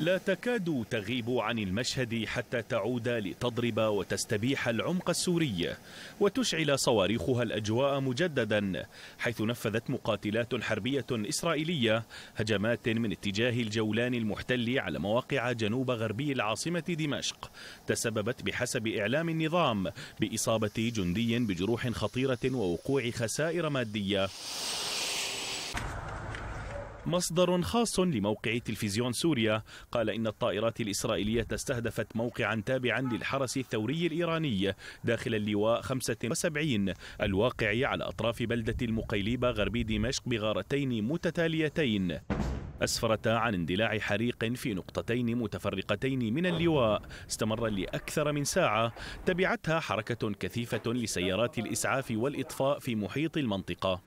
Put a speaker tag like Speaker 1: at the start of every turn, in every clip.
Speaker 1: لا تكاد تغيب عن المشهد حتى تعود لتضرب وتستبيح العمق السوري وتشعل صواريخها الأجواء مجددا حيث نفذت مقاتلات حربية إسرائيلية هجمات من اتجاه الجولان المحتل على مواقع جنوب غربي العاصمة دمشق تسببت بحسب إعلام النظام بإصابة جندي بجروح خطيرة ووقوع خسائر مادية مصدر خاص لموقع تلفزيون سوريا قال إن الطائرات الإسرائيلية استهدفت موقعا تابعا للحرس الثوري الإيراني داخل اللواء 75 الواقع على أطراف بلدة المقيليبة غربي دمشق بغارتين متتاليتين أسفرتا عن اندلاع حريق في نقطتين متفرقتين من اللواء استمر لأكثر من ساعة تبعتها حركة كثيفة لسيارات الإسعاف والإطفاء في محيط المنطقة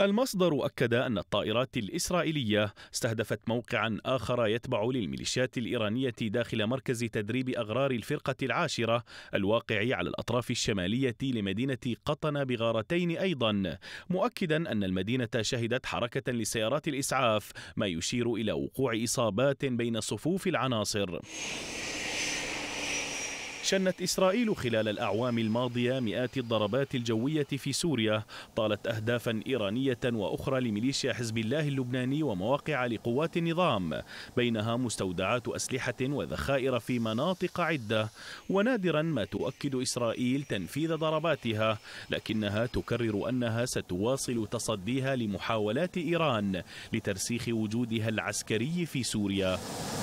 Speaker 1: المصدر أكد أن الطائرات الإسرائيلية استهدفت موقعا آخر يتبع للميليشيات الإيرانية داخل مركز تدريب أغرار الفرقة العاشرة الواقع على الأطراف الشمالية لمدينة قطن بغارتين أيضا مؤكدا أن المدينة شهدت حركة لسيارات الإسعاف ما يشير إلى وقوع إصابات بين صفوف العناصر شنت إسرائيل خلال الأعوام الماضية مئات الضربات الجوية في سوريا طالت أهدافا إيرانية وأخرى لميليشيا حزب الله اللبناني ومواقع لقوات النظام بينها مستودعات أسلحة وذخائر في مناطق عدة ونادرا ما تؤكد إسرائيل تنفيذ ضرباتها لكنها تكرر أنها ستواصل تصديها لمحاولات إيران لترسيخ وجودها العسكري في سوريا